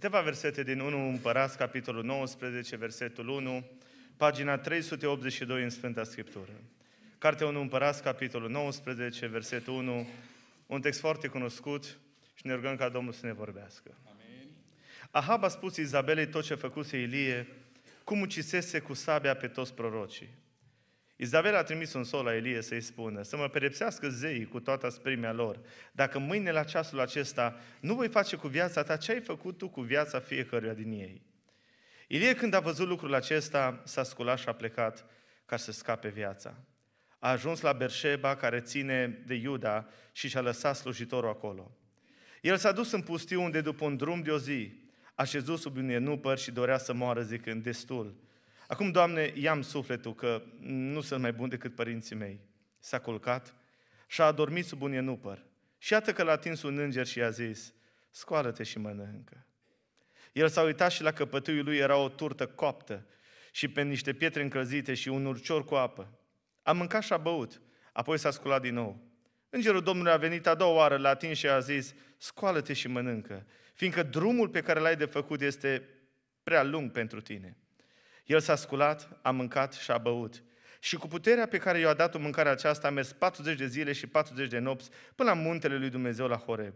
Câteva versete din 1 Împărați, capitolul 19, versetul 1, pagina 382 în Sfânta Scriptură. Cartea 1 Împărați, capitolul 19, versetul 1, un text foarte cunoscut și ne rugăm ca Domnul să ne vorbească. Amin. Ahab a spus Izabelei tot ce făcuse Ilie, cum ucisese cu sabia pe toți prorocii. Izabel a trimis un sol la Elie să-i spună, să mă perepsească zeii cu toată asprimea lor. Dacă mâine la ceasul acesta nu voi face cu viața ta ce ai făcut tu cu viața fiecăruia din ei. Elie, când a văzut lucrul acesta, s-a sculat și a plecat ca să scape viața. A ajuns la Berșeba, care ține de Iuda și și-a lăsat slujitorul acolo. El s-a dus în pustiu unde, după un drum de o zi, a șezut sub un enupăr și dorea să moară zicând, destul, Acum, Doamne, i-am sufletul că nu sunt mai bun decât părinții mei. S-a culcat și a adormit sub un enupăr. Și iată că l-a atins un înger și i-a zis, scoală-te și mănâncă. El s-a uitat și la căpătâiul lui era o turtă coaptă și pe niște pietre încălzite și un urcior cu apă. A mâncat și a băut, apoi s-a sculat din nou. Îngerul Domnului a venit a doua oară, l-a atins și a zis, scoală-te și mănâncă, fiindcă drumul pe care l-ai de făcut este prea lung pentru tine. El s-a sculat, a mâncat și a băut. Și cu puterea pe care i-a dat-o mâncarea aceasta a mers 40 de zile și 40 de nopți până la muntele lui Dumnezeu la Horeb.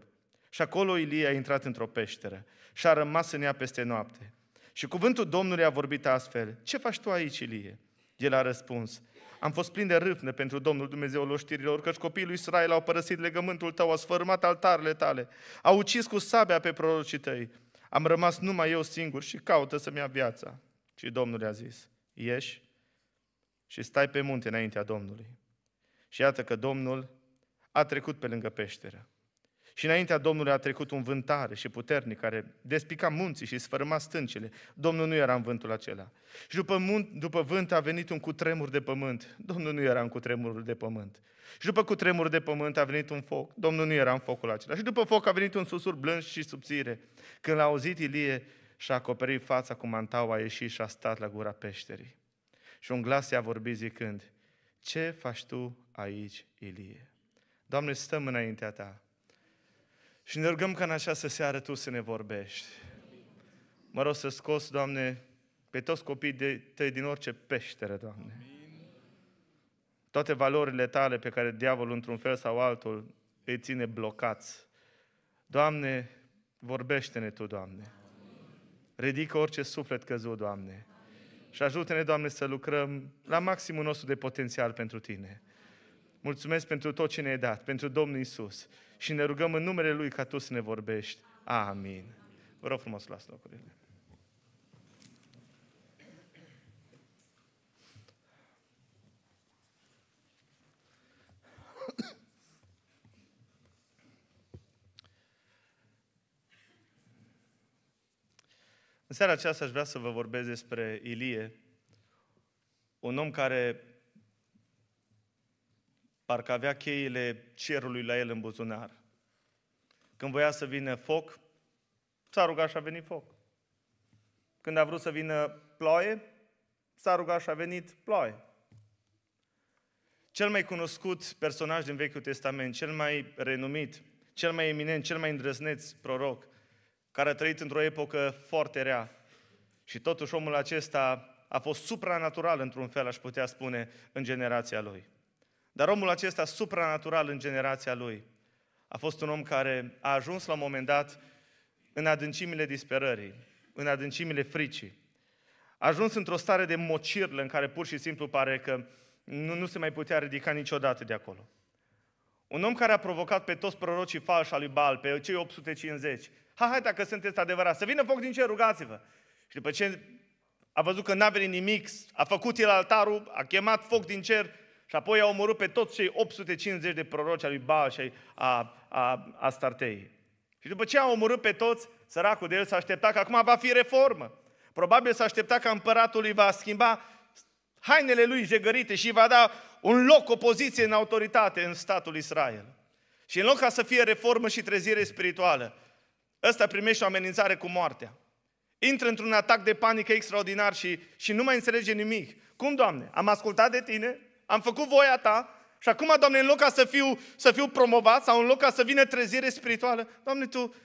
Și acolo Ilie a intrat într-o peșteră și a rămas în ea peste noapte. Și cuvântul Domnului a vorbit astfel, Ce faci tu aici, Ilie? El a răspuns, Am fost plin de râvnă pentru Domnul Dumnezeul loștirilor, căci copiii lui Israel au părăsit legământul tău, au sfărâmat altarele tale, au ucis cu sabia pe prorocii tăi. Am rămas numai eu singur și caută să-mi ia viața. Și Domnul i-a zis, ieși și stai pe munte înaintea Domnului. Și iată că Domnul a trecut pe lângă peșteră. Și înaintea Domnului a trecut un vânt tare și puternic care despica munții și sfărâma stâncile. Domnul nu era în vântul acela. Și după, munt, după vânt a venit un cutremur de pământ. Domnul nu era în cutremurul de pământ. Și după cutremur de pământ a venit un foc. Domnul nu era în focul acela. Și după foc a venit un susur blând și subțire. Când l-a auzit Ilie și-a acoperit fața cu mantaua, a ieșit și a stat la gura peșterii. Și un glas i-a vorbit zicând, Ce faci tu aici, Ilie? Doamne, stăm înaintea Ta și ne rugăm ca în această seară Tu să ne vorbești. Mă rog să scos, Doamne, pe toți copiii de tăi din orice peșteră, Doamne. Toate valorile tale pe care diavolul, într-un fel sau altul, îi ține blocați. Doamne, vorbește-ne Tu, Doamne. Ridică orice suflet căzut, Doamne. Amin. Și ajută-ne, Doamne, să lucrăm la maximul nostru de potențial pentru Tine. Mulțumesc pentru tot ce ne-ai dat, pentru Domnul Isus. Și ne rugăm în numele Lui ca Tu să ne vorbești. Amin. Vă rog frumos, luați locurile. În seara aceasta aș vrea să vă vorbesc despre Ilie, un om care parcă avea cheile cerului la el în buzunar. Când voia să vină foc, s-a rugat și a venit foc. Când a vrut să vină ploaie, s-a rugat și a venit ploaie. Cel mai cunoscut personaj din Vechiul Testament, cel mai renumit, cel mai eminent, cel mai îndrăzneț proroc, care a trăit într-o epocă foarte rea. Și totuși omul acesta a fost supranatural într-un fel, aș putea spune, în generația lui. Dar omul acesta supranatural în generația lui a fost un om care a ajuns la un moment dat în adâncimile disperării, în adâncimile fricii. A ajuns într-o stare de mocirlă în care pur și simplu pare că nu, nu se mai putea ridica niciodată de acolo. Un om care a provocat pe toți prorocii falși al lui Bal pe cei 850. Ha, hai, dacă sunteți adevărat, să vină foc din cer, rugați-vă. Și după ce a văzut că n-a venit nimic, a făcut el altarul, a chemat foc din cer și apoi a omorât pe toți cei 850 de proroci al lui Baal și a, a, a Startei. Și după ce a omorât pe toți, săracul de el s-a așteptat că acum va fi reformă. Probabil s-a așteptat că împăratul îi va schimba hainele lui jegărite și va da un loc, o poziție în autoritate în statul Israel. Și în loc ca să fie reformă și trezire spirituală, ăsta primește o amenințare cu moartea. Intră într-un atac de panică extraordinar și, și nu mai înțelege nimic. Cum, Doamne? Am ascultat de Tine, am făcut voia Ta și acum, Doamne, în loc ca să fiu, să fiu promovat sau în loc ca să vină trezire spirituală, Doamne, Tu,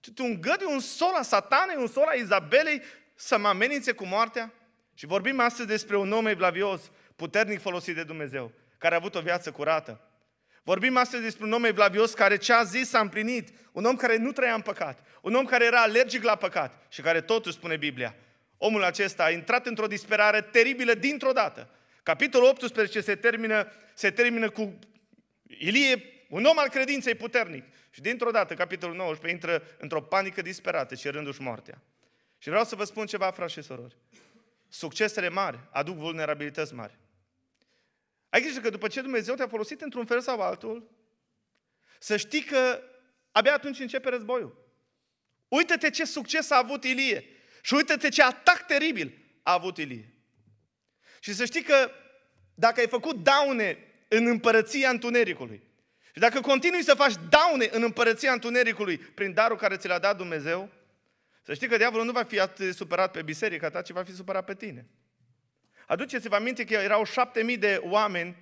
tu, tu îngădui un sol a satanei, un sol a Izabelei să mă amenințe cu moartea? Și vorbim astăzi despre un om evlavios, puternic folosit de Dumnezeu, care a avut o viață curată. Vorbim astăzi despre un om evlavios care ce a zis a împlinit, un om care nu trăia în păcat, un om care era alergic la păcat și care totuși spune Biblia. Omul acesta a intrat într-o disperare teribilă dintr-o dată. Capitolul 18 se termină, se termină cu Ilie, un om al credinței puternic. Și dintr-o dată, capitolul 19, intră într-o panică disperată și și moartea. Și vreau să vă spun ceva, frați și sorori. Succesele mari aduc vulnerabilități mari. Ai grijă că după ce Dumnezeu te-a folosit într-un fel sau altul, să știi că abia atunci începe războiul. Uită-te ce succes a avut Ilie și uită-te ce atac teribil a avut Ilie. Și să știi că dacă ai făcut daune în împărăția întunericului și dacă continui să faci daune în împărăția întunericului prin darul care ți l-a dat Dumnezeu, să știi că diavolul nu va fi atât de supărat pe biserica ta, ci va fi supărat pe tine. Aduceți-vă aminte că erau șapte mii de oameni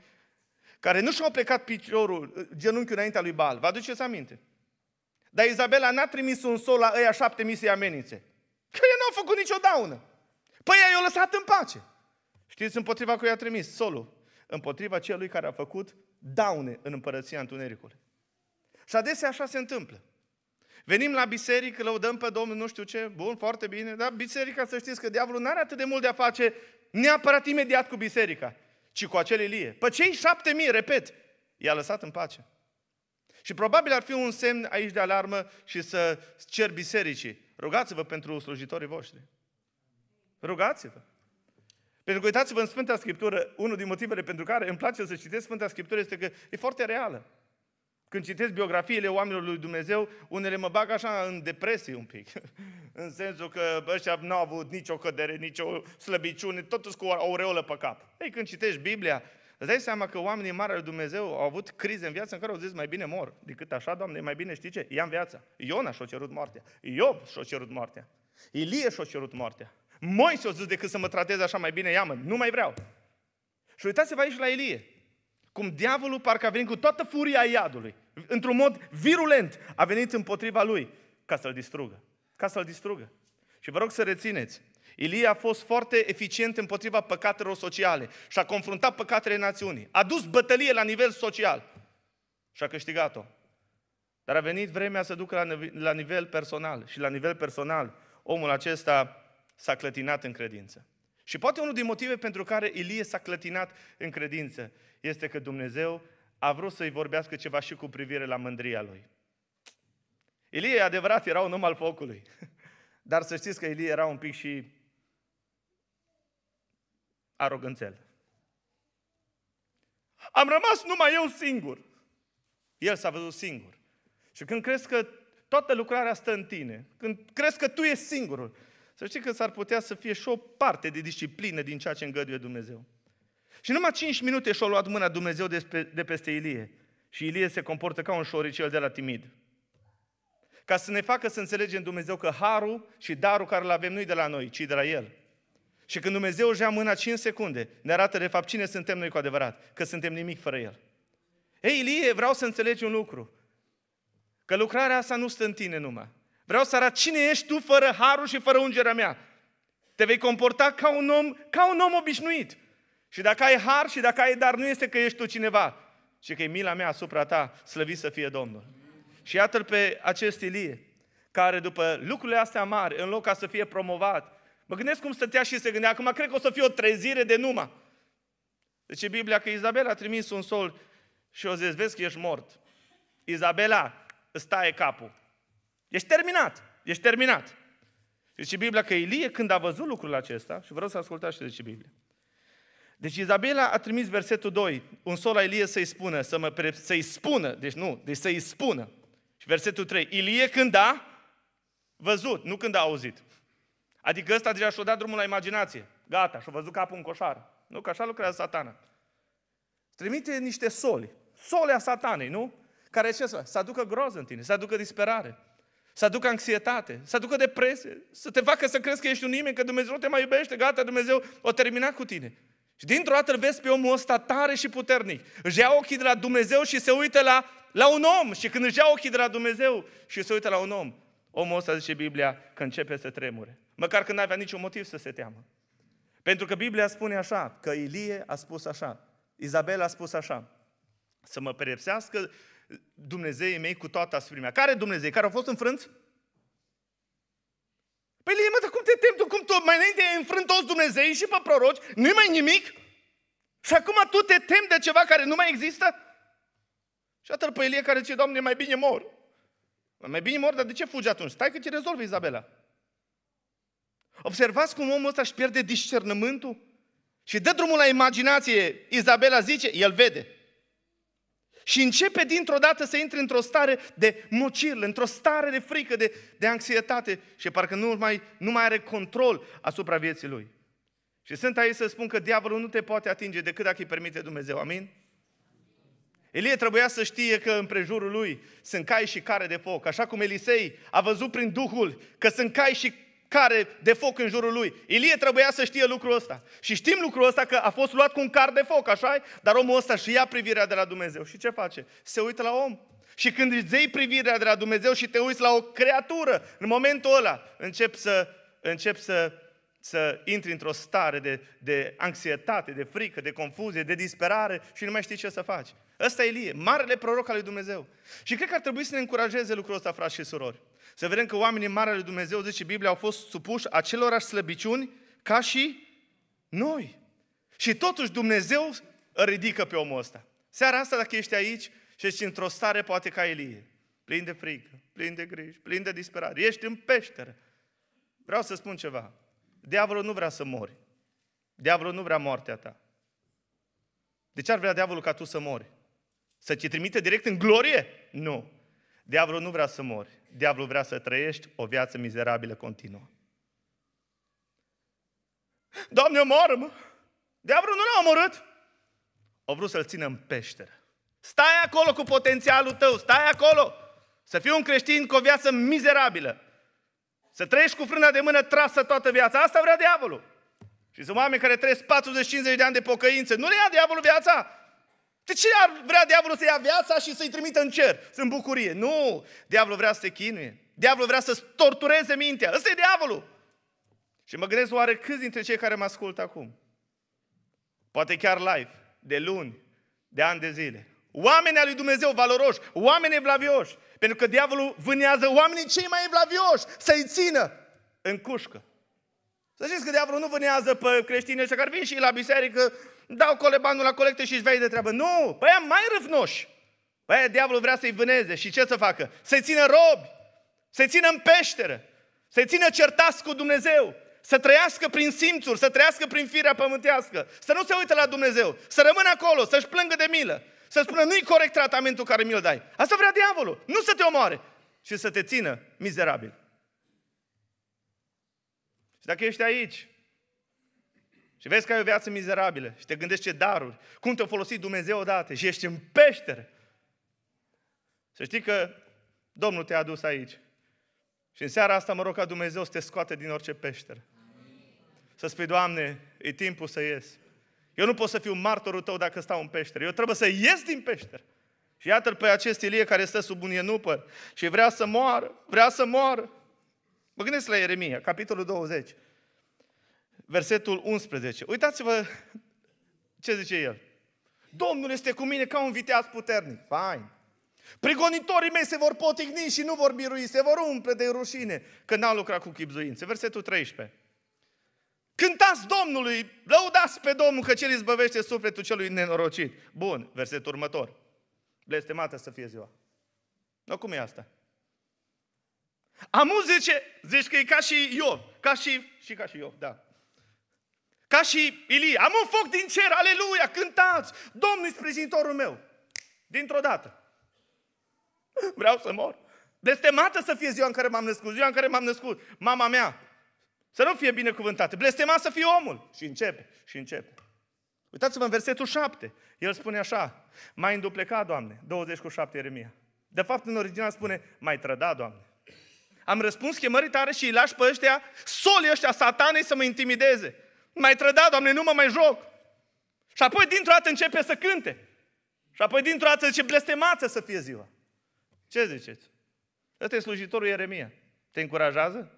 care nu și-au plecat piciorul, uh, genunchiul înaintea lui Bal. Vă aduceți aminte? Dar Izabela n-a trimis un sol la ăia șapte mii să-i amenințe. Că ei n-au făcut nicio daună. Păi ei i-au lăsat în pace. Știți împotriva cui a trimis solul? Împotriva celui care a făcut daune în împărăția Întunericului. Și adesea așa se întâmplă. Venim la biserică, lăudăm pe Domnul, nu știu ce, bun, foarte bine, dar biserica, să știți că diavolul nu are atât de mult de a face neapărat imediat cu biserica, ci cu acele lie. Pe cei șapte mii, repet, i-a lăsat în pace. Și probabil ar fi un semn aici de alarmă și să cer bisericii. Rugați-vă pentru slujitorii voștri. Rugați-vă. Pentru că uitați-vă în Sfânta Scriptură, unul din motivele pentru care îmi place să citesc Sfânta Scriptură este că e foarte reală. Când citesc biografiile oamenilor lui Dumnezeu, unele mă bag așa în depresie un pic. în sensul că ăștia n-au avut nicio cădere, nicio slăbiciune, totuși cu o aureolă pe cap. Ei, când citești Biblia, îți dai seama că oamenii mari al lui Dumnezeu au avut crize în viață în care au zis mai bine mor decât așa, Doamne, mai bine știi ce? Ia în viața. Iona și-a cerut moartea. Iob și-a cerut moartea. Ilie și-a cerut moartea. Moise a zis decât să mă trateze așa mai bine, ia mă, nu mai vreau. Și uitați-vă aici la Ilie cum diavolul parcă a venit cu toată furia iadului, într-un mod virulent, a venit împotriva lui ca să-l distrugă. Ca să-l distrugă. Și vă rog să rețineți, Ilie a fost foarte eficient împotriva păcatelor sociale și a confruntat păcatele națiunii. A dus bătălie la nivel social și a câștigat-o. Dar a venit vremea să ducă la, nivel personal și la nivel personal omul acesta s-a clătinat în credință. Și poate unul din motive pentru care Ilie s-a clătinat în credință este că Dumnezeu a vrut să-i vorbească ceva și cu privire la mândria lui. Ilie, adevărat, era un om al focului. Dar să știți că Ilie era un pic și aroganțel. Am rămas numai eu singur. El s-a văzut singur. Și când crezi că toată lucrarea stă în tine, când crezi că tu ești singurul, să știi că s-ar putea să fie și o parte de disciplină din ceea ce îngăduie Dumnezeu. Și numai 5 minute și-a luat mâna Dumnezeu de peste Ilie. Și Ilie se comportă ca un șoricel de la timid. Ca să ne facă să înțelegem Dumnezeu că harul și darul care îl avem nu de la noi, ci de la El. Și când Dumnezeu își ia mâna 5 secunde, ne arată de fapt cine suntem noi cu adevărat, că suntem nimic fără El. Ei, Ilie, vreau să înțelegi un lucru. Că lucrarea asta nu stă în tine numai. Vreau să arăt cine ești tu fără harul și fără ungerea mea. Te vei comporta ca un om, ca un om obișnuit. Și dacă ai har și dacă ai dar, nu este că ești tu cineva, ci că e mila mea asupra ta, slăvit să fie Domnul. Și iată-l pe acest Ilie, care după lucrurile astea mari, în loc ca să fie promovat, mă gândesc cum stătea și se gândea, acum cred că o să fie o trezire de numă. Deci Biblia că Izabela a trimis un sol și o zis, vezi că ești mort. Izabela, îți taie capul. Ești terminat, ești terminat. Deci Biblia că Ilie, când a văzut lucrul acesta, și vreau să ascultați ce zice Biblia, deci Izabela a trimis versetul 2, un sol la Ilie să-i spună, să mă pre... să-i spună, deci nu, deci să-i spună. Și versetul 3, Ilie când a văzut, nu când a auzit. Adică ăsta deja și-a dat drumul la imaginație. Gata, și-a văzut capul în coșar. Nu? Că așa lucrează satana. Trimite niște soli. Sole a satanei, nu? Care ce să Să aducă groază în tine, să aducă disperare, să aducă anxietate, să aducă depresie, să te facă să crezi că ești un nimeni, că Dumnezeu te mai iubește, gata, Dumnezeu o termina cu tine. Și dintr-o dată îl vezi pe omul ăsta tare și puternic. Își ia ochii de la Dumnezeu și se uită la, la un om. Și când își ia ochii de la Dumnezeu și se uită la un om, omul ăsta zice Biblia că începe să tremure. Măcar că n-avea niciun motiv să se teamă. Pentru că Biblia spune așa, că Ilie a spus așa, Izabel a spus așa, să mă perepsească Dumnezeii mei cu toată asprimea. Care Dumnezei? Care au fost înfrânți? Păi, Lilie, mă, dar cum te temi tu? Cum tu mai înainte ai înfrânt toți Dumnezei și pe proroci? Nu-i mai nimic? Și acum tu te temi de ceva care nu mai există? Și atât pe Ilie care zice, Doamne, mai bine mor. Mai bine mor, dar de ce fugi atunci? Stai că ți rezolvă Izabela. Observați cum omul ăsta își pierde discernământul și dă drumul la imaginație. Izabela zice, el vede și începe dintr-o dată să intre într-o stare de mocirlă, într-o stare de frică, de, de anxietate și parcă nu mai, nu mai are control asupra vieții lui. Și sunt aici să spun că diavolul nu te poate atinge decât dacă îi permite Dumnezeu. Amin? Elie trebuia să știe că în prejurul lui sunt cai și care de foc, așa cum Elisei a văzut prin Duhul că sunt cai și care de foc în jurul lui. Ilie trebuia să știe lucrul ăsta. Și știm lucrul ăsta că a fost luat cu un car de foc, așa Dar omul ăsta și ia privirea de la Dumnezeu. Și ce face? Se uită la om. Și când îți iei privirea de la Dumnezeu și te uiți la o creatură, în momentul ăla încep să, încep să să intri într-o stare de, de anxietate, de frică, de confuzie, de disperare și nu mai știi ce să faci. Ăsta e Elie, marele proroc al lui Dumnezeu. Și cred că ar trebui să ne încurajeze lucrul ăsta, frați și surori. Să vedem că oamenii mari al lui Dumnezeu, zice Biblia, au fost supuși acelorași slăbiciuni ca și noi. Și totuși Dumnezeu ridică pe omul ăsta. Seara asta, dacă ești aici și ești într-o stare poate ca Elie, plin de frică, plin de griji, plin de disperare, ești în peșteră. Vreau să spun ceva. Diavolul nu vrea să mori. Diavolul nu vrea moartea ta. De ce ar vrea diavolul ca tu să mori? Să te trimite direct în glorie? Nu. Diavolul nu vrea să mori. Diavolul vrea să trăiești o viață mizerabilă continuă. Doamne, omoară-mă! Diavolul nu l-a omorât. O vrut să-l țină în peșteră. Stai acolo cu potențialul tău, stai acolo! Să fii un creștin cu o viață mizerabilă. Să trăiești cu frâna de mână trasă toată viața. Asta vrea diavolul. Și sunt oameni care trăiesc 40-50 de ani de pocăință. Nu le ia diavolul viața. De ce ar vrea diavolul să ia viața și să-i trimită în cer? Sunt bucurie. Nu! Diavolul vrea să te chinuie. Diavolul vrea să-ți tortureze mintea. Ăsta e diavolul. Și mă gândesc oare câți dintre cei care mă ascultă acum, poate chiar live, de luni, de ani de zile, oameni al lui Dumnezeu valoroși, oameni evlavioși. Pentru că diavolul vânează oamenii cei mai evlavioși să-i țină în cușcă. Să știți că diavolul nu vânează pe creștini ăștia care vin și la biserică, dau colebanul la colecte și își vei de treabă. Nu, pe păi aia mai răvnoși. Pe păi aia diavolul vrea să-i vâneze și ce să facă? Să-i țină robi, să-i țină în peșteră, să-i țină certați cu Dumnezeu, să trăiască prin simțuri, să trăiască prin firea pământească, să nu se uite la Dumnezeu, să rămână acolo, să-și plângă de milă, să spună, nu-i corect tratamentul care mi-l dai. Asta vrea diavolul, nu să te omoare și să te țină mizerabil. Și dacă ești aici și vezi că ai o viață mizerabilă și te gândești ce daruri, cum te-a folosit Dumnezeu odată și ești în peșteră, să știi că Domnul te-a adus aici. Și în seara asta mă rog ca Dumnezeu să te scoate din orice peșteră. Să spui, Doamne, e timpul să ies. Eu nu pot să fiu martorul tău dacă stau în peșteră. Eu trebuie să ies din peșteră. Și iată pe acest Ilie care stă sub un ienupăr și vrea să moară, vrea să moară. Mă gândesc la Ieremia, capitolul 20, versetul 11. Uitați-vă ce zice el. Domnul este cu mine ca un viteaz puternic. Fain. Prigonitorii mei se vor potigni și nu vor birui, se vor umple de rușine că n-au lucrat cu chipzuințe. Versetul 13. Cântați Domnului, lăudați pe Domnul că cel izbăvește sufletul celui nenorocit. Bun, versetul următor. Blestemată să fie ziua. Nu cum e asta? Amu zice, zici că e ca și eu, ca și, și ca și eu, da. Ca și Ilie, am un foc din cer, aleluia, cântați, Domnul sprijinitorul meu. Dintr-o dată. Vreau să mor. Destemată să fie ziua în care m-am născut, ziua în care m-am născut. Mama mea, să nu fie binecuvântate. Blestema să fie omul. Și începe, și începe. Uitați-vă în versetul 7. El spune așa. Mai îndupleca, Doamne. 20 cu 7 Ieremia. De fapt, în original spune, mai trăda, Doamne. Am răspuns chemării tare și îi lași pe ăștia, solii ăștia satanei să mă intimideze. Mai trăda, Doamne, nu mă mai joc. Și apoi dintr-o dată începe să cânte. Și apoi dintr-o dată zice, blestemață să fie ziua. Ce ziceți? Ăsta e slujitorul Ieremia. Te încurajează?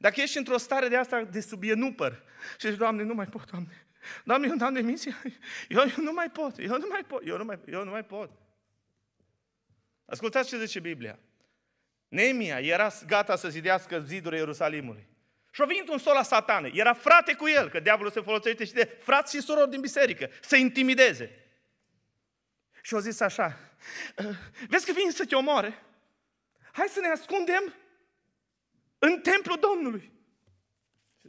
Dacă ești într-o stare de asta de subienupăr și zici, Doamne, nu mai pot, Doamne. Doamne, eu am demisia. Eu, eu nu mai pot, eu nu mai pot, eu nu mai, eu nu mai pot. Ascultați ce zice Biblia. Nemia era gata să zidească zidurile Ierusalimului. Și-a venit un sol la satane. Era frate cu el, că diavolul se folosește și de frați și surori din biserică, să intimideze. Și-a zis așa, ă, vezi că vin să te omoare? Hai să ne ascundem în templu Domnului.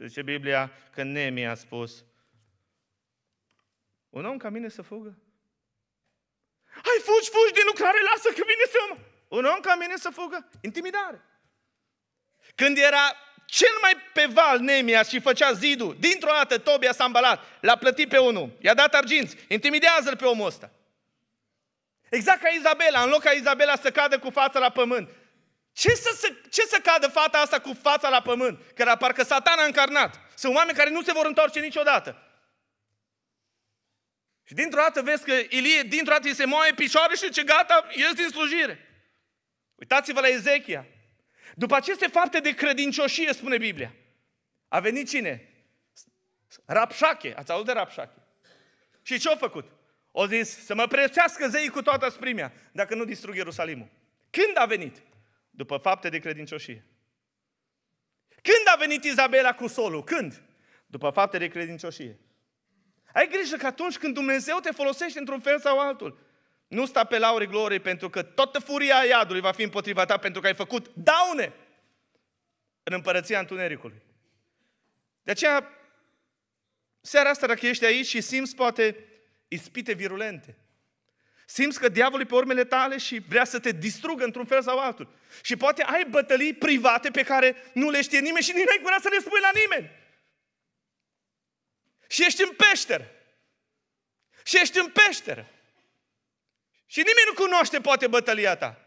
Și zice Biblia că Nemi a spus, un om ca mine să fugă? Hai, fugi, fugi din lucrare, lasă că vine mă... Un om ca mine să fugă? Intimidare. Când era cel mai pe val Nemia și făcea zidul, dintr-o dată Tobia s-a îmbalat, l-a plătit pe unul, i-a dat arginți, intimidează-l pe omul ăsta. Exact ca Izabela, în loc ca Izabela să cadă cu fața la pământ, ce să, se, ce să cadă fata asta cu fața la pământ? Că era parcă a încarnat. Sunt oameni care nu se vor întoarce niciodată. Și dintr-o dată vezi că Ilie, dintr-o dată îi se moaie picioare și ce gata, ies din slujire. Uitați-vă la Ezechia. După aceste fapte de credincioșie, spune Biblia, a venit cine? Rapșache. Ați auzit de Rapșache? Și ce-a făcut? O zis să mă prețească zeii cu toată sprimea, dacă nu distrug Ierusalimul. Când a venit? după fapte de credincioșie. Când a venit Izabela cu solul? Când? După fapte de credincioșie. Ai grijă că atunci când Dumnezeu te folosește într-un fel sau altul, nu sta pe laurii gloriei pentru că toată furia iadului va fi împotriva ta pentru că ai făcut daune în împărăția întunericului. De aceea, seara asta, dacă ești aici și simți poate ispite virulente, Simți că diavolul e pe urmele tale și vrea să te distrugă într-un fel sau altul. Și poate ai bătălii private pe care nu le știe nimeni și nici n-ai curat să le spui la nimeni. Și ești în peșteră. Și ești în peșteră. Și nimeni nu cunoaște poate bătălia ta.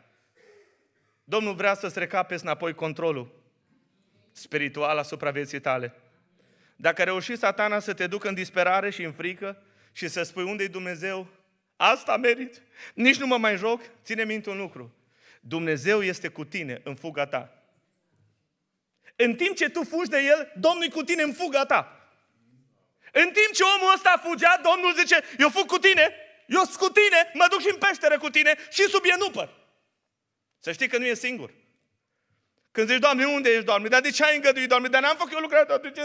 Domnul vrea să-ți recapezi înapoi controlul spiritual asupra vieții tale. Dacă reușești satana să te ducă în disperare și în frică și să spui unde-i Dumnezeu, Asta merit. Nici nu mă mai joc. Ține minte un lucru. Dumnezeu este cu tine în fuga ta. În timp ce tu fugi de El, Domnul e cu tine în fuga ta. În timp ce omul ăsta fugea, Domnul zice, eu fug cu tine, eu sunt cu tine, mă duc și în peșteră cu tine și sub ienupăr. Să știi că nu e singur. Când zici, Doamne, unde ești, Doamne? Dar de ce ai îngăduit, Doamne? Dar n-am făcut eu lucrarea ta. Ce...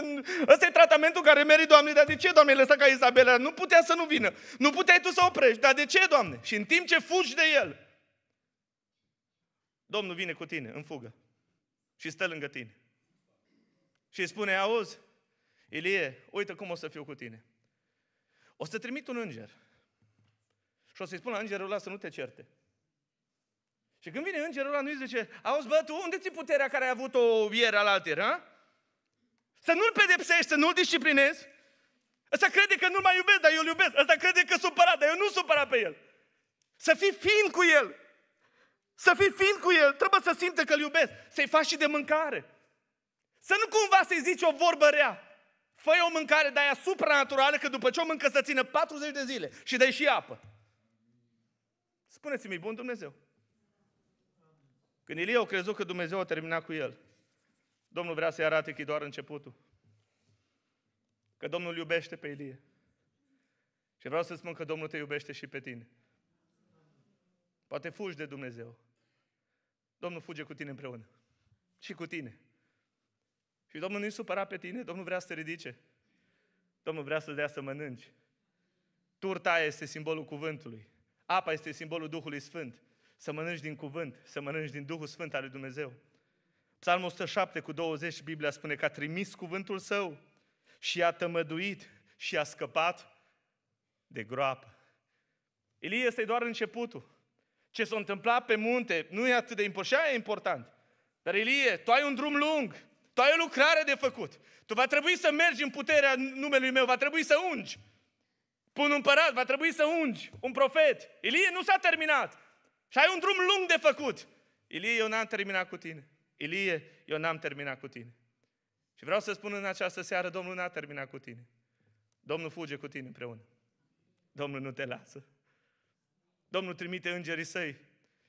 Ăsta e tratamentul care merit, Doamne. Dar de ce, Doamne, lăsa ca Isabela? Nu putea să nu vină. Nu puteai tu să oprești. Dar de ce, Doamne? Și în timp ce fugi de el, Domnul vine cu tine în fugă și stă lângă tine. Și îi spune, auzi, Ilie, uite cum o să fiu cu tine. O să trimit un înger. Și o să-i spun la îngerul ăla să nu te certe. Și când vine îngerul ăla, nu-i zice, auzi bă, tu unde ți puterea care ai avut-o ieri al alteri, Să nu-l pedepsești, să nu-l disciplinezi? Ăsta crede că nu mai iubesc, dar eu l iubesc. Ăsta crede că supărat, dar eu nu supărat pe el. Să fii fin cu el. Să fii fin cu el. Trebuie să simtă că l iubesc. Să-i faci și de mâncare. Să nu cumva să-i zici o vorbă rea. fă o mâncare de aia supranaturală, că după ce o mâncă să țină 40 de zile și dai și apă. Spuneți-mi, bun Dumnezeu, când Ilie a crezut că Dumnezeu a terminat cu el, Domnul vrea să-i arate că e doar începutul. Că Domnul iubește pe Ilie. Și vreau să spun că Domnul te iubește și pe tine. Poate fugi de Dumnezeu. Domnul fuge cu tine împreună. Și cu tine. Și Domnul nu-i supăra pe tine, Domnul vrea să te ridice. Domnul vrea să-ți dea să mănânci. Turta este simbolul cuvântului. Apa este simbolul Duhului Sfânt să mănânci din cuvânt, să mănânci din Duhul Sfânt al lui Dumnezeu. Psalmul 107 cu 20, Biblia spune că a trimis cuvântul său și a tămăduit și a scăpat de groapă. Elie este doar începutul. Ce s-a întâmplat pe munte nu e atât de important, e important. Dar Elie, tu ai un drum lung, tu ai o lucrare de făcut. Tu va trebui să mergi în puterea numelui meu, va trebui să ungi. Pun un împărat, va trebui să ungi, un profet. Elie nu s-a terminat. Și ai un drum lung de făcut. Ilie, eu n-am terminat cu tine. Ilie, eu n-am terminat cu tine. Și vreau să spun în această seară, Domnul n-a terminat cu tine. Domnul fuge cu tine împreună. Domnul nu te lasă. Domnul trimite îngerii săi.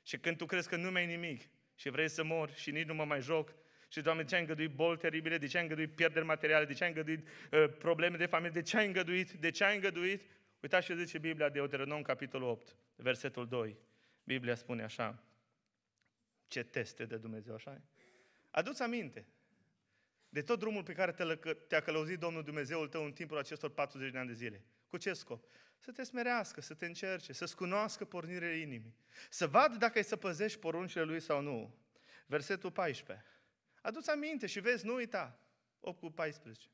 Și când tu crezi că nu mai nimic și vrei să mor și nici nu mă mai joc, și, Doamne, ce ai îngăduit boli teribile, de ce ai îngăduit pierderi materiale, de ce ai îngăduit uh, probleme de familie, de ce ai îngăduit, de ce ai îngăduit? Uitați ce zice Biblia de Deuteronom, capitolul 8, versetul 2. Biblia spune așa, ce teste de Dumnezeu, așa Aduți aminte de tot drumul pe care te-a călăuzit Domnul Dumnezeul tău în timpul acestor 40 de ani de zile. Cu ce scop? Să te smerească, să te încerce, să-ți cunoască pornirea inimii. Să vadă dacă ai să păzești poruncile lui sau nu. Versetul 14. Aduți aminte și vezi, nu uita. 8 cu 14.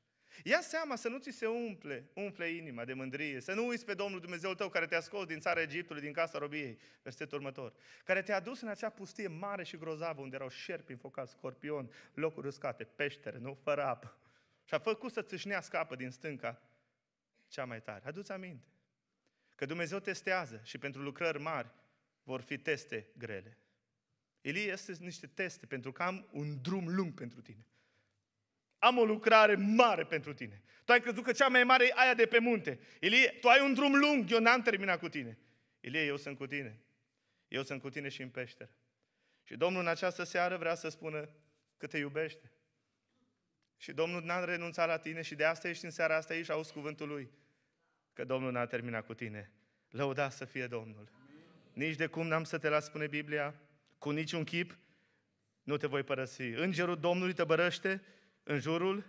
Ia seama să nu ți se umple, umple inima de mândrie, să nu uiți pe Domnul Dumnezeul tău care te-a scos din țara Egiptului, din casa robiei, versetul următor, care te-a dus în acea pustie mare și grozavă unde erau șerpi înfocați, scorpion, locuri uscate, peștere, nu? Fără apă. Și a făcut să țâșnească apă din stânca cea mai tare. Aduți aminte că Dumnezeu testează și pentru lucrări mari vor fi teste grele. Elie, este niște teste pentru că am un drum lung pentru tine am o lucrare mare pentru tine. Tu ai crezut că cea mai mare e aia de pe munte. Ilie, tu ai un drum lung, eu n-am terminat cu tine. Ilie, eu sunt cu tine. Eu sunt cu tine și în peșteră. Și Domnul în această seară vrea să spună că te iubește. Și Domnul n-a renunțat la tine și de asta ești în seara asta aici, auzi cuvântul Lui. Că Domnul n-a terminat cu tine. Lăuda să fie Domnul. Nici de cum n-am să te las, spune Biblia, cu niciun chip, nu te voi părăsi. Îngerul Domnului te bărăște în jurul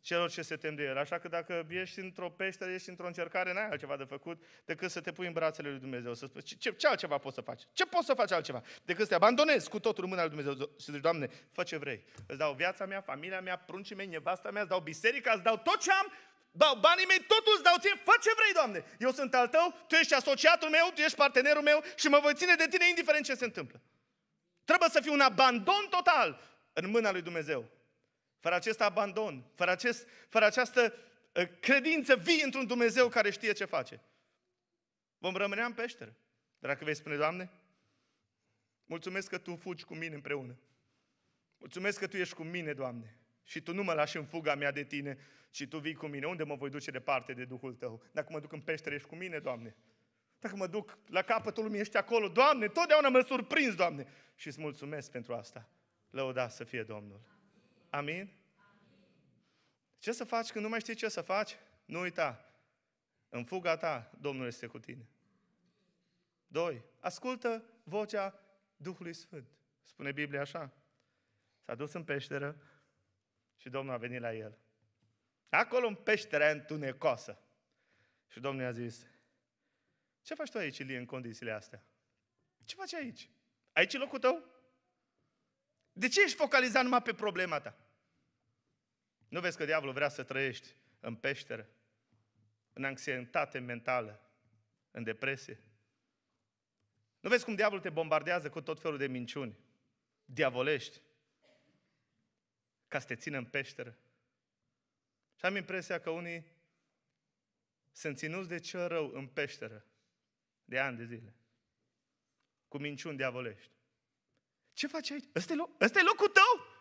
celor ce se tem de el. Așa că dacă ești într-o peșteră, ești într-o încercare, n-ai altceva de făcut decât să te pui în brațele lui Dumnezeu. Să spui, ce, ce altceva poți să faci? Ce poți să faci altceva? Decât să te abandonezi cu totul în mâna lui Dumnezeu și zici, Doamne, fă ce vrei. Îți dau viața mea, familia mea, pruncii mei, nevasta mea, îți dau biserica, îți dau tot ce am, dau banii mei, totul îți dau ție, fă ce vrei, Doamne. Eu sunt al tău, tu ești asociatul meu, tu ești partenerul meu și mă voi ține de tine indiferent ce se întâmplă. Trebuie să fie un abandon total în mâna lui Dumnezeu fără acest abandon, fără, acest, fără această ă, credință, vii într-un Dumnezeu care știe ce face. Vom rămâne în peșteră. Dacă vei spune, Doamne, mulțumesc că Tu fugi cu mine împreună. Mulțumesc că Tu ești cu mine, Doamne. Și Tu nu mă lași în fuga mea de Tine, și Tu vii cu mine. Unde mă voi duce departe de Duhul Tău? Dacă mă duc în peșteră, ești cu mine, Doamne. Dacă mă duc la capătul lumii, ești acolo. Doamne, totdeauna mă surprins, Doamne. Și îți mulțumesc pentru asta. Lăuda să fie Domnul. Amin? Ce să faci când nu mai știi ce să faci? Nu uita. În fuga ta, Domnul este cu tine. Doi. Ascultă vocea Duhului Sfânt. Spune Biblia așa. S-a dus în peșteră și Domnul a venit la el. Acolo în peșteră întunecoasă. Și Domnul i-a zis, ce faci tu aici, Ilie, în condițiile astea? Ce faci aici? Aici e locul tău? De ce ești focalizat numai pe problema ta? Nu vezi că diavolul vrea să trăiești în peșteră, în anxietate mentală, în depresie? Nu vezi cum diavolul te bombardează cu tot felul de minciuni, diavolești, ca să te țină în peșteră? Și am impresia că unii sunt ținuți de cel rău în peșteră de ani de zile, cu minciuni diavolești. Ce faci aici? Ăsta e loc, e locul tău?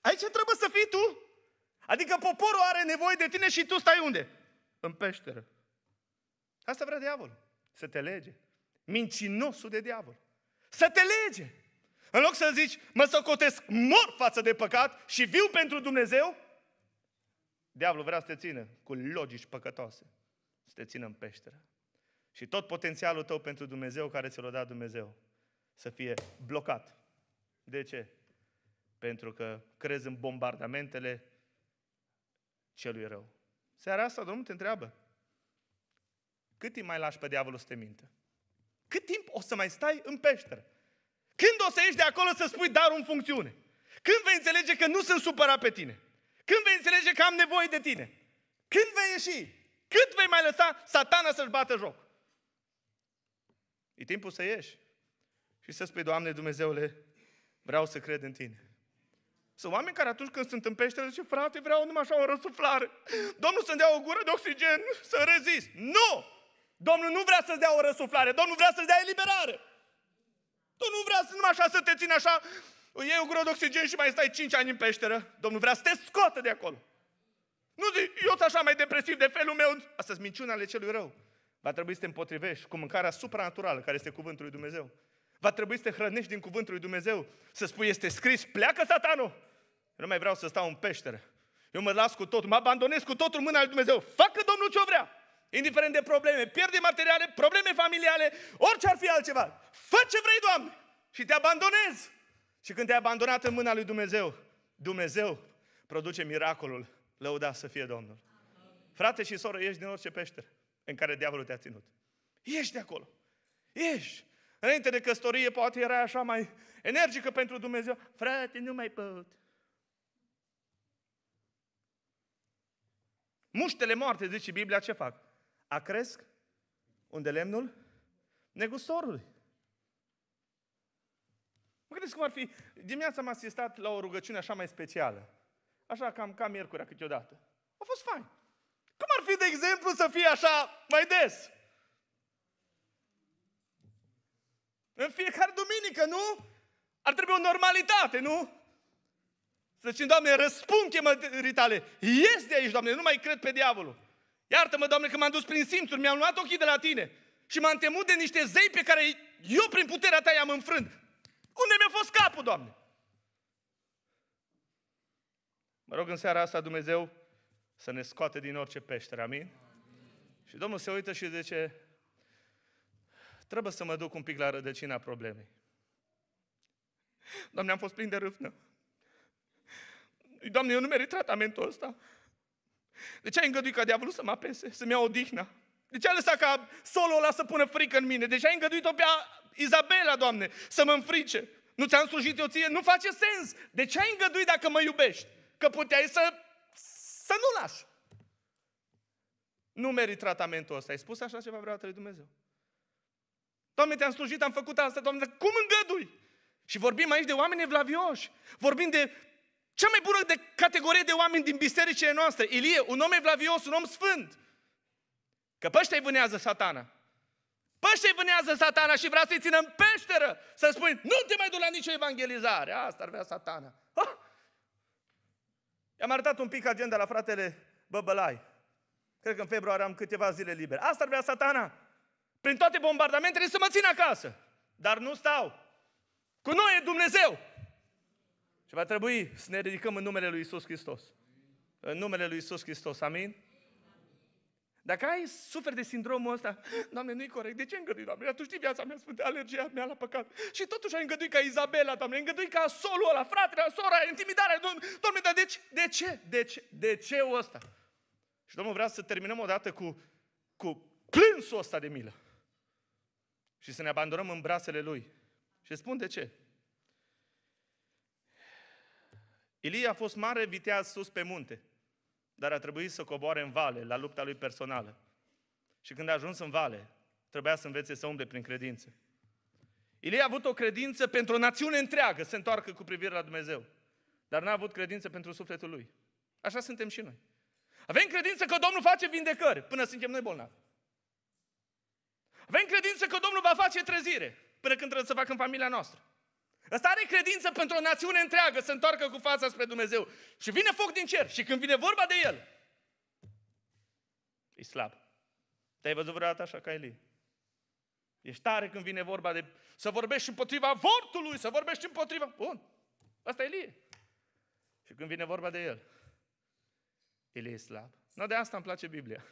Aici trebuie să fii tu. Adică poporul are nevoie de tine și tu stai unde? În peșteră. Asta vrea diavolul. Să te lege. Mincinosul de diavol. Să te lege. În loc să zici, mă cotesc mor față de păcat și viu pentru Dumnezeu, diavolul vrea să te țină cu logici păcătoase. Să te țină în peșteră. Și tot potențialul tău pentru Dumnezeu care ți l-a dat Dumnezeu să fie blocat. De ce? pentru că crezi în bombardamentele celui rău. Seara asta Domnul te întreabă, cât timp mai lași pe diavolul să te mintă? Cât timp o să mai stai în peșteră? Când o să ieși de acolo să spui darul în funcțiune? Când vei înțelege că nu sunt supărat pe tine? Când vei înțelege că am nevoie de tine? Când vei ieși? Cât vei mai lăsa satana să-și bată joc? E timpul să ieși și să spui, Doamne Dumnezeule, vreau să cred în Tine. Sunt oameni care atunci când sunt în peșteră zice, frate, vreau numai așa o răsuflare. Domnul să-mi dea o gură de oxigen să rezist. Nu! Domnul nu vrea să-ți dea o răsuflare, Domnul vrea să-ți dea eliberare. Domnul nu vrea să numai așa să te țină așa, iei o gură de oxigen și mai stai 5 ani în peșteră. Domnul vrea să te scoată de acolo. Nu zic eu sunt așa mai depresiv de felul meu. Asta sunt minciuna ale celui rău. Va trebui să te împotrivești cu mâncarea supranaturală, care este cuvântul lui Dumnezeu. Va trebui să te hrănești din cuvântul lui Dumnezeu. Să spui, este scris, pleacă satanul. Eu nu mai vreau să stau în peșteră. Eu mă las cu totul, mă abandonez cu totul în mâna lui Dumnezeu. Facă Domnul ce vrea. Indiferent de probleme, pierde materiale, probleme familiale, orice ar fi altceva. Fă ce vrei, Doamne! Și te abandonezi. Și când te-ai abandonat în mâna lui Dumnezeu, Dumnezeu produce miracolul. Lăuda să fie Domnul. Frate și soră, ești din orice peșteră în care diavolul te-a ținut. Ești de acolo. Ești. Înainte de căsătorie, poate era așa mai energică pentru Dumnezeu. Frate, nu mai pot. Muștele moarte, zice Biblia, ce fac? A cresc unde lemnul negustorului. Mă gândesc cum ar fi, dimineața m-a asistat la o rugăciune așa mai specială. Așa cam ca miercurea câteodată. A fost fain. Cum ar fi, de exemplu, să fie așa mai des? În fiecare duminică, nu? Ar trebui o normalitate, nu? Să zicem, Doamne, răspund chemării tale. Ies de aici, Doamne, nu mai cred pe diavolul. Iartă-mă, Doamne, că m-am dus prin simțuri, mi-am luat ochii de la Tine. Și m-am temut de niște zei pe care eu, prin puterea Ta, i-am înfrânt. Unde mi-a fost capul, Doamne? Mă rog în seara asta, Dumnezeu, să ne scoate din orice peșteră, amin? amin. Și Domnul se uită și zice, trebuie să mă duc un pic la rădăcina problemei. Doamne, am fost plin de râvnă. Doamne, eu nu merit tratamentul ăsta. De ce ai îngăduit ca diavolul să mă apese, să-mi iau odihna? De ce ai lăsat ca solul ăla să pună frică în mine? De ce ai îngăduit-o pe Izabela, Doamne, să mă înfrice? Nu ți-am slujit eu ție? Nu face sens! De ce ai îngăduit dacă mă iubești? Că puteai să, să nu lași. Nu merit tratamentul ăsta. Ai spus așa ceva vreodată lui Dumnezeu? Doamne, te-am slujit, am făcut asta, Doamne, cum îngădui? Și vorbim aici de oameni evlavioși. Vorbim de cea mai bună de categorie de oameni din bisericile noastre, Ilie, un om evlavios, un om sfânt. Că pe ăștia îi vânează satana. Păște îi vânează satana și vrea să-i țină în peșteră, să spui, nu te mai du la nicio evangelizare. Asta ar vrea satana. Ah! I-am arătat un pic agenda la fratele Băbălai. Cred că în februarie am câteva zile libere. Asta ar vrea satana. Prin toate bombardamentele să mă țin acasă. Dar nu stau. Cu noi e Dumnezeu. Și va trebui să ne ridicăm în numele Lui Isus Hristos. În numele Lui Isus Hristos, amin? Dacă ai suferi de sindromul ăsta, Doamne, nu-i corect, de ce îngădui, Doamne? Tu știi viața mea, sunt alergia mea la păcat. Și totuși ai îngăduit ca Izabela, Doamne, ai îngăduit ca solul ăla, fratele, sora, intimidarea, Doamne, Doamne, dar de ce? De ce? De ce? De ce ăsta? Și Domnul vrea să terminăm odată cu, cu plânsul ăsta de milă. Și să ne abandonăm în brațele Lui. Și spun de ce. Ilie a fost mare viteaz sus pe munte, dar a trebuit să coboare în vale, la lupta lui personală. Și când a ajuns în vale, trebuia să învețe să umble prin credință. Ilie a avut o credință pentru o națiune întreagă, să întoarcă cu privire la Dumnezeu. Dar n-a avut credință pentru sufletul lui. Așa suntem și noi. Avem credință că Domnul face vindecări până suntem noi bolnavi. Avem credință că Domnul va face trezire până când trebuie să facă în familia noastră. Ăsta are credință pentru o națiune întreagă, să întoarcă cu fața spre Dumnezeu. Și vine foc din cer. Și când vine vorba de el, e slab. Te-ai văzut vreodată așa ca Elie? Ești tare când vine vorba de să vorbești împotriva avortului, să vorbești împotriva... Bun, asta e Elie. Și când vine vorba de el, Elie e slab. Nu, de asta îmi place Biblia.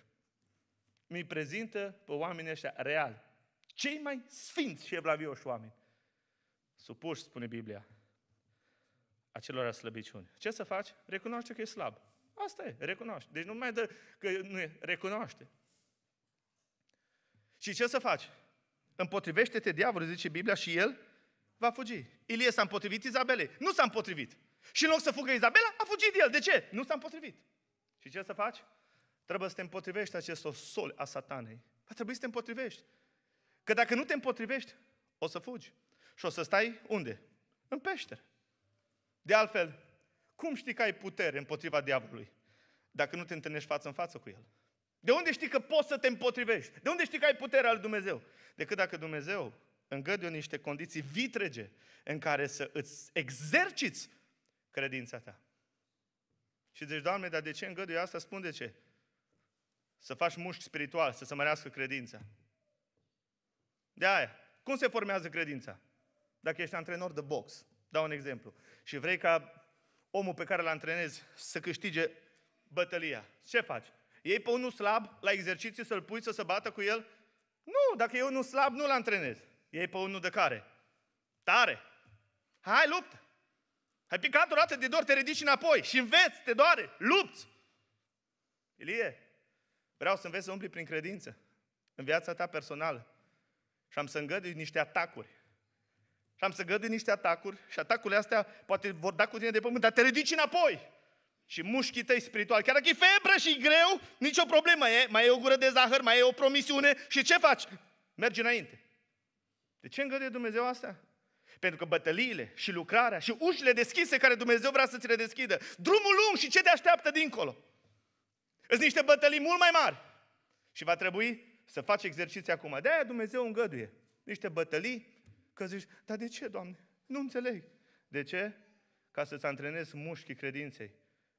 Mi prezintă pe oamenii ăștia real. Cei mai sfinți și evlavioși oameni. Supuși, spune Biblia, Acelor slăbiciuni. Ce să faci? Recunoaște că e slab. Asta e, recunoaște. Deci nu mai dă că nu e, recunoaște. Și ce să faci? Împotrivește-te diavolul, zice Biblia, și el va fugi. Ilie s-a împotrivit Izabelei. Nu s-a împotrivit. Și în loc să fugă Izabela, a fugit el. De ce? Nu s-a împotrivit. Și ce să faci? Trebuie să te împotrivești acestor sol a satanei. Va trebui să te împotrivești. Că dacă nu te împotrivești, o să fugi. Și o să stai unde? În peșteră. De altfel, cum știi că ai putere împotriva diavolului? Dacă nu te întâlnești față în față cu el. De unde știi că poți să te împotrivești? De unde știi că ai puterea lui Dumnezeu? Decât dacă Dumnezeu îngăduie niște condiții vitrege în care să îți exerciți credința ta. Și deci, Doamne, dar de ce îngăduie asta? Spun de ce. Să faci mușchi spiritual, să se mărească credința. De aia. Cum se formează credința? Dacă ești antrenor de box, dau un exemplu, și vrei ca omul pe care îl antrenezi să câștige bătălia, ce faci? Iei pe unul slab la exercițiu să-l pui să se bată cu el? Nu, dacă e unul slab, nu-l antrenezi. Iei pe unul de care? Tare. Hai, luptă. Ai picat o dată de dor, te ridici înapoi și înveți, te doare, lupți. Ilie, vreau să înveți să umpli prin credință în viața ta personală. Și am să îngădui niște atacuri și am să gădui niște atacuri și atacurile astea poate vor da cu tine de pământ, dar te ridici înapoi. Și mușchii tăi spirituali, chiar dacă e febră și greu, nicio problemă e, mai e o gură de zahăr, mai e o promisiune și ce faci? Mergi înainte. De ce îngăduie Dumnezeu asta? Pentru că bătăliile și lucrarea și ușile deschise care Dumnezeu vrea să ți le deschidă, drumul lung și ce te așteaptă dincolo. Sunt niște bătălii mult mai mari. Și va trebui să faci exerciții acum. De-aia Dumnezeu îngăduie niște bătălii Că zici, dar de ce, Doamne? Nu înțeleg. De ce? Ca să-ți antrenezi mușchii credinței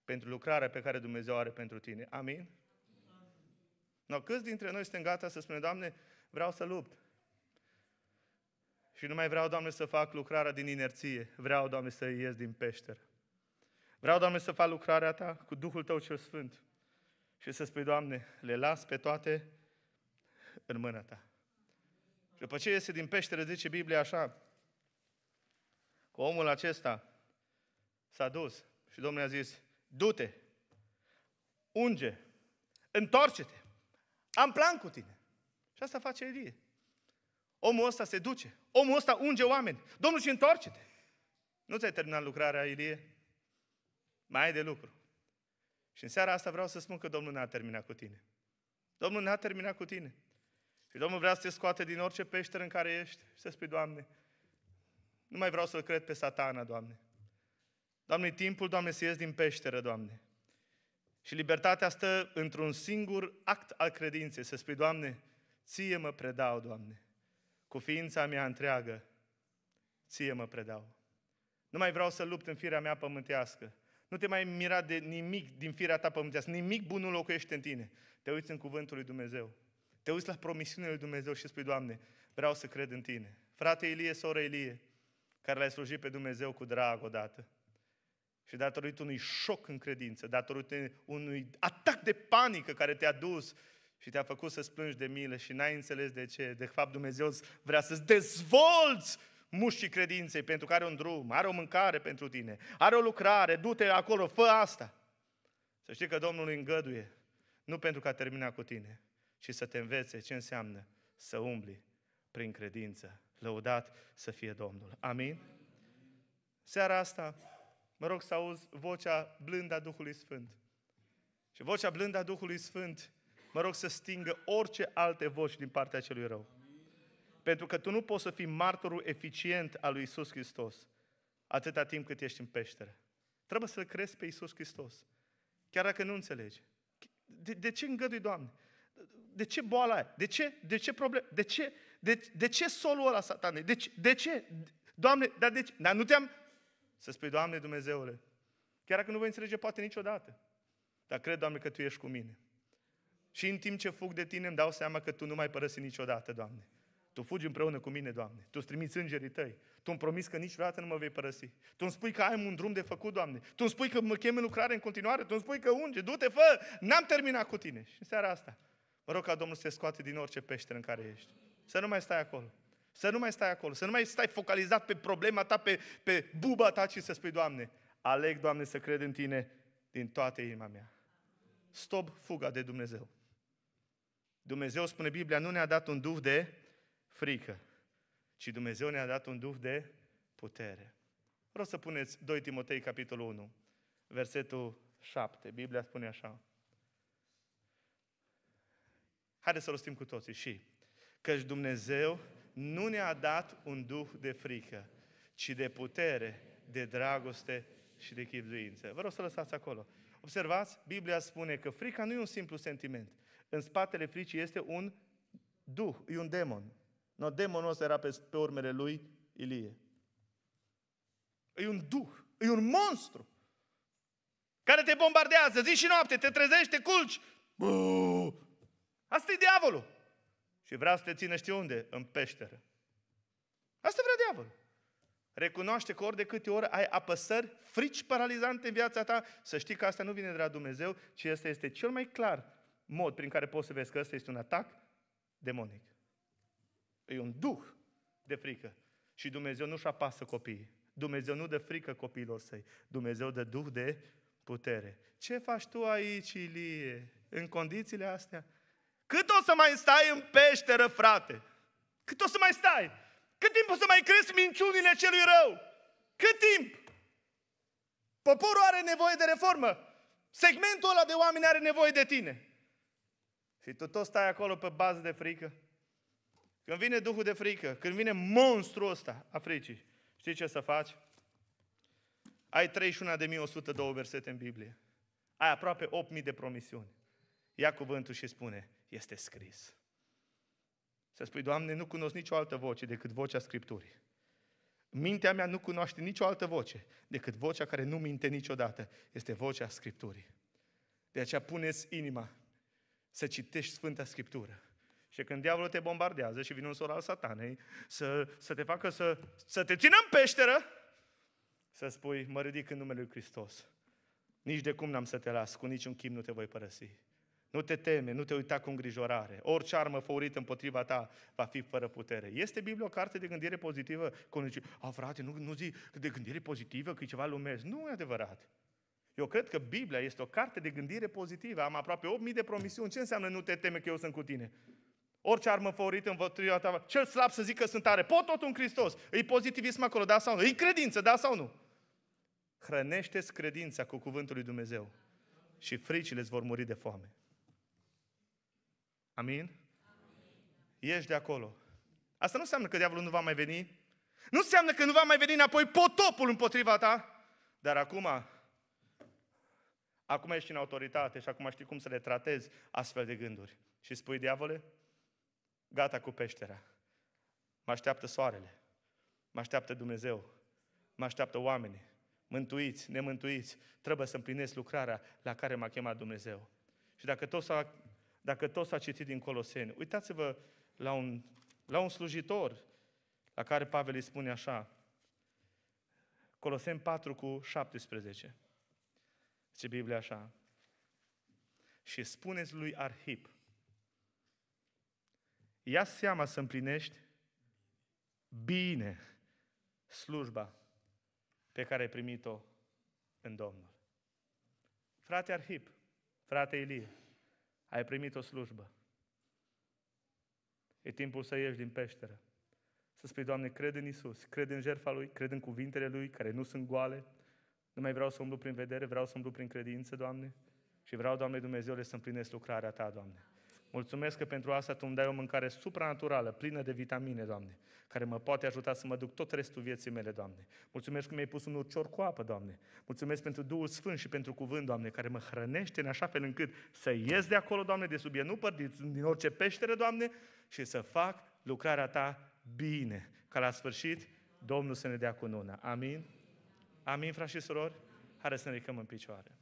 pentru lucrarea pe care Dumnezeu are pentru tine. Amin? No, câți dintre noi suntem gata să spunem, Doamne, vreau să lupt. Și nu mai vreau, Doamne, să fac lucrarea din inerție. Vreau, Doamne, să ies din peșteră. Vreau, Doamne, să fac lucrarea Ta cu Duhul Tău cel Sfânt. Și să spui, Doamne, le las pe toate în mâna Ta. Și după ce iese din peșteră, zice Biblia așa, că omul acesta s-a dus și Domnul a zis, du-te, unge, întoarce-te, am plan cu tine. Și asta face Elie. Omul ăsta se duce, omul ăsta unge oameni. Domnul și întoarce-te. Nu ți-ai terminat lucrarea, Elie? Mai ai de lucru. Și în seara asta vreau să spun că Domnul n-a terminat cu tine. Domnul n-a terminat cu tine. Și Domnul vrea să te scoate din orice peșteră în care ești și să spui, Doamne, nu mai vreau să-L cred pe satana, Doamne. Doamne, timpul, Doamne, să ies din peșteră, Doamne. Și libertatea stă într-un singur act al credinței, să spui, Doamne, Ție mă predau, Doamne. Cu ființa mea întreagă, Ție mă predau. Nu mai vreau să lupt în firea mea pământească. Nu te mai mira de nimic din firea ta pământească. Nimic bun nu locuiește în tine. Te uiți în cuvântul lui Dumnezeu. Te uiți la promisiunile lui Dumnezeu și spui, Doamne, vreau să cred în Tine. Frate Ilie, soră Ilie, care l-ai slujit pe Dumnezeu cu drag odată. Și datorită unui șoc în credință, datorită unui atac de panică care te-a dus și te-a făcut să-ți plângi de milă și n-ai înțeles de ce. De fapt, Dumnezeu vrea să-ți dezvolți mușchii credinței pentru că are un drum, are o mâncare pentru tine, are o lucrare, du-te acolo, fă asta. Să știi că Domnul îngăduie, nu pentru că a terminat cu tine, și să te învețe ce înseamnă să umbli prin credință. Lăudat să fie Domnul. Amin? Seara asta, mă rog să auzi vocea blândă a Duhului Sfânt. Și vocea blândă a Duhului Sfânt, mă rog să stingă orice alte voci din partea celui rău. Pentru că tu nu poți să fii martorul eficient al lui Isus Hristos atâta timp cât ești în peșteră. Trebuie să-L crezi pe Isus Hristos. Chiar dacă nu înțelegi. De, de ce îngădui, Doamne? de ce boala aia? De ce? De ce probleme? De ce? De, de ce solul ăla satanei? De deci, De ce? Doamne, dar de deci, ce? Dar nu te-am... Să spui, Doamne Dumnezeule, chiar dacă nu voi înțelege poate niciodată, dar cred, Doamne, că Tu ești cu mine. Și în timp ce fug de Tine îmi dau seama că Tu nu mai părăsi niciodată, Doamne. Tu fugi împreună cu mine, Doamne. Tu trimiți îngerii tăi. Tu îmi promiți că niciodată nu mă vei părăsi. Tu îmi spui că ai un drum de făcut, Doamne. Tu îmi spui că mă chem în lucrare în continuare. Tu îmi spui că unge, du-te, fă, n-am terminat cu tine. Și în seara asta Vă rog ca Domnul să te scoate din orice peșteră în care ești. Să nu mai stai acolo. Să nu mai stai acolo. Să nu mai stai focalizat pe problema ta, pe, pe buba ta, Și să spui, Doamne, aleg, Doamne, să cred în Tine din toată inima mea. Stop fuga de Dumnezeu. Dumnezeu, spune Biblia, nu ne-a dat un duh de frică, ci Dumnezeu ne-a dat un duh de putere. Vreau să puneți 2 Timotei, capitolul 1, versetul 7. Biblia spune așa. Haideți să rostim cu toții și căci Dumnezeu nu ne-a dat un duh de frică, ci de putere, de dragoste și de chipzuință. Vă rog să lăsați acolo. Observați, Biblia spune că frica nu e un simplu sentiment. În spatele fricii este un duh, e un demon. No, demonul ăsta era pe, pe urmele lui Ilie. E un duh, e un monstru care te bombardează zi și noapte, te trezești, te culci. Buh! Asta e diavolul. Și vrea să te țină știu unde? În peșteră. Asta vrea diavolul. Recunoaște că ori de câte ori ai apăsări, frici paralizante în viața ta, să știi că asta nu vine de la Dumnezeu, ci asta este cel mai clar mod prin care poți să vezi că ăsta este un atac demonic. E un duh de frică. Și Dumnezeu nu-și apasă copiii. Dumnezeu nu dă frică copiilor săi. Dumnezeu dă duh de putere. Ce faci tu aici, Ilie, în condițiile astea? Cât o să mai stai în peșteră, frate? Cât o să mai stai? Cât timp o să mai crezi minciunile celui rău? Cât timp? Poporul are nevoie de reformă. Segmentul ăla de oameni are nevoie de tine. Și tu tot stai acolo pe bază de frică. Când vine Duhul de frică, când vine monstruul ăsta a fricii, știi ce să faci? Ai 31.102 versete în Biblie. Ai aproape 8.000 de promisiuni. Ia cuvântul și spune, este scris. Să spui, Doamne, nu cunosc nicio altă voce decât vocea Scripturii. Mintea mea nu cunoaște nicio altă voce decât vocea care nu minte niciodată. Este vocea Scripturii. De aceea puneți inima să citești Sfânta Scriptură. Și când diavolul te bombardează și vine un sor al satanei să, să te facă să, să te țină în peșteră, să spui, mă ridic în numele Lui Hristos. Nici de cum n-am să te las, cu niciun chim nu te voi părăsi. Nu te teme, nu te uita cu îngrijorare. Orice armă făurită împotriva ta va fi fără putere. Este Biblia o carte de gândire pozitivă? Când zici, a frate, nu, nu zici de gândire pozitivă, că e ceva lumez. Nu e adevărat. Eu cred că Biblia este o carte de gândire pozitivă. Am aproape 8.000 de promisiuni. Ce înseamnă nu te teme că eu sunt cu tine? Orice armă favorită împotriva ta, cel slab să zic că sunt tare. Pot tot un Hristos. E pozitivism acolo, da sau nu? E credință, da sau nu? Hrănește-ți credința cu cuvântul lui Dumnezeu și fricile îți vor muri de foame. Amin? Amin? Ești de acolo. Asta nu înseamnă că diavolul nu va mai veni. Nu înseamnă că nu va mai veni înapoi potopul împotriva ta. Dar acum, acum ești în autoritate și acum știi cum să le tratezi astfel de gânduri. Și spui, diavole, gata cu peștera. Mă așteaptă soarele. Mă așteaptă Dumnezeu. Mă așteaptă oamenii. Mântuiți, nemântuiți. Trebuie să împlinesc lucrarea la care m-a chemat Dumnezeu. Și dacă tot s-a dacă tot s-a citit din Coloseni. Uitați-vă la un, la un slujitor la care Pavel îi spune așa, Coloseni 4 cu 17. Zice Biblia așa. Și spuneți lui Arhip, ia seama să împlinești bine slujba pe care ai primit-o în Domnul. Frate Arhip, frate Ilie, ai primit o slujbă. E timpul să ieși din peșteră. Să spui, Doamne, cred în Isus, cred în jertfa Lui, cred în cuvintele Lui, care nu sunt goale. Nu mai vreau să umblu prin vedere, vreau să umblu prin credință, Doamne. Și vreau, Doamne Dumnezeule, să împlinesc lucrarea Ta, Doamne. Mulțumesc că pentru asta Tu îmi dai o mâncare supranaturală, plină de vitamine, Doamne, care mă poate ajuta să mă duc tot restul vieții mele, Doamne. Mulțumesc că mi-ai pus un urcior cu apă, Doamne. Mulțumesc pentru Duhul Sfânt și pentru cuvânt, Doamne, care mă hrănește în așa fel încât să ies de acolo, Doamne, de sub nu din orice peștere, Doamne, și să fac lucrarea Ta bine, ca la sfârșit Domnul să ne dea nuna. Amin? Amin, frați și surori? Hai să ne ridicăm în picioare.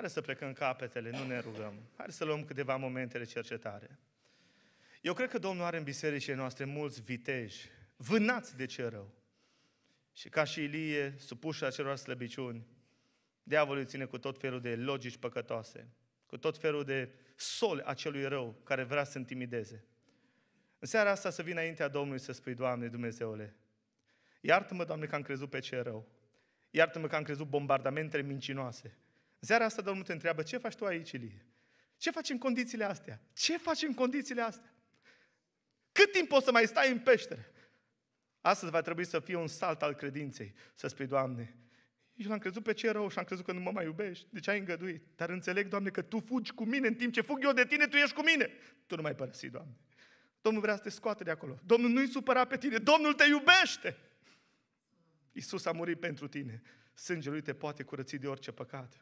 Hai să plecăm capetele, nu ne rugăm. Hai să luăm câteva momente de cercetare. Eu cred că Domnul are în bisericile noastre mulți viteji, vânați de ce rău. Și ca și Ilie, supuși acelor slăbiciuni, diavolul ține cu tot felul de logici păcătoase, cu tot felul de soli acelui rău care vrea să intimideze. În seara asta să vin înaintea Domnului să spui, Doamne Dumnezeule, iartă-mă, Doamne, că am crezut pe ce rău. Iartă-mă că am crezut bombardamentele mincinoase. Ziara asta Domnul te întreabă, ce faci tu aici, Ilie? Ce faci în condițiile astea? Ce faci în condițiile astea? Cât timp poți să mai stai în peșteră? Astăzi va trebui să fie un salt al credinței, să spui, Doamne, eu l-am crezut pe ce rău și am crezut că nu mă mai iubești. De deci ce ai îngăduit? Dar înțeleg, Doamne, că Tu fugi cu mine în timp ce fug eu de Tine, Tu ești cu mine. Tu nu mai părăsi, Doamne. Domnul vrea să te scoate de acolo. Domnul nu-i supăra pe tine, Domnul te iubește. Isus a murit pentru tine. Sângele lui te poate curăți de orice păcat.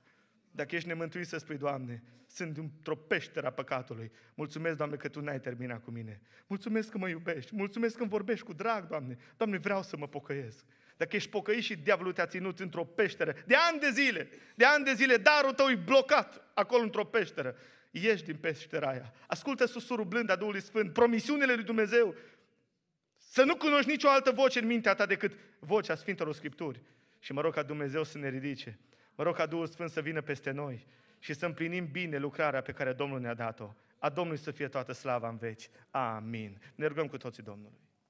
Dacă ești nemântuit să spui, Doamne, sunt într-o peșteră a păcatului. Mulțumesc, Doamne, că Tu n-ai terminat cu mine. Mulțumesc că mă iubești. Mulțumesc că îmi vorbești cu drag, Doamne. Doamne, vreau să mă pocăiesc. Dacă ești pocăit și diavolul te-a ținut într-o peșteră, de ani de zile, de ani de zile, darul tău e blocat acolo într-o peșteră. Ieși din peștera aia. Ascultă susurul blând a Duhului Sfânt, promisiunile lui Dumnezeu. Să nu cunoști nicio altă voce în mintea ta decât vocea Sfintelor Scripturi. Și mă rog ca Dumnezeu să ne ridice Mă rog ca Duhul Sfânt să vină peste noi și să împlinim bine lucrarea pe care Domnul ne-a dat-o. A Domnului să fie toată slava în veci. Amin. Ne rugăm cu toții Domnului.